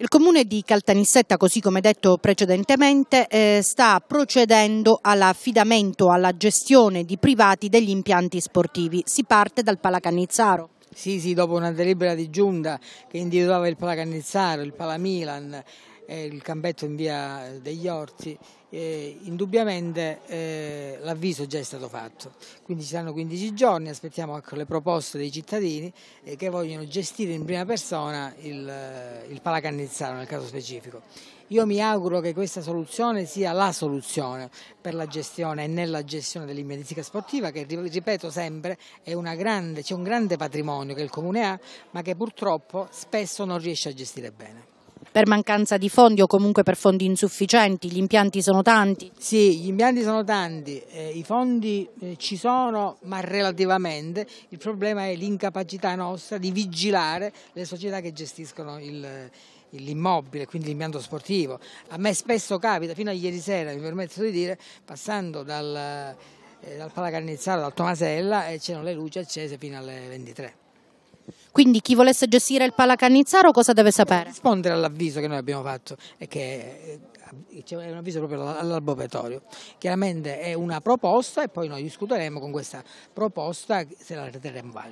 Il comune di Caltanissetta, così come detto precedentemente, eh, sta procedendo all'affidamento, alla gestione di privati degli impianti sportivi. Si parte dal Palacannizzaro. Sì, sì, dopo una delibera di giunta che individuava il Palacannizzaro, il Palamilan, il campetto in via degli Orti, eh, indubbiamente eh, l'avviso già è stato fatto. Quindi ci saranno 15 giorni, aspettiamo ecco, le proposte dei cittadini eh, che vogliono gestire in prima persona il, eh, il palacannizzaro nel caso specifico. Io mi auguro che questa soluzione sia la soluzione per la gestione e nella gestione dell'immedestica sportiva che, ripeto sempre, c'è un grande patrimonio che il Comune ha ma che purtroppo spesso non riesce a gestire bene per mancanza di fondi o comunque per fondi insufficienti, gli impianti sono tanti? Sì, gli impianti sono tanti, eh, i fondi eh, ci sono ma relativamente, il problema è l'incapacità nostra di vigilare le società che gestiscono il eh, l'immobile, quindi l'impianto sportivo. A me spesso capita, fino a ieri sera, mi permetto di dire, passando dal, eh, dal Palacarnizzaro, dal Tomasella, e eh, c'erano le luci accese fino alle 23. Quindi chi volesse gestire il Palacannizzaro cosa deve sapere? Rispondere all'avviso che noi abbiamo fatto e che eh, cioè, è un avviso proprio all'albopetorio. Chiaramente è una proposta e poi noi discuteremo con questa proposta se la riterremo valida.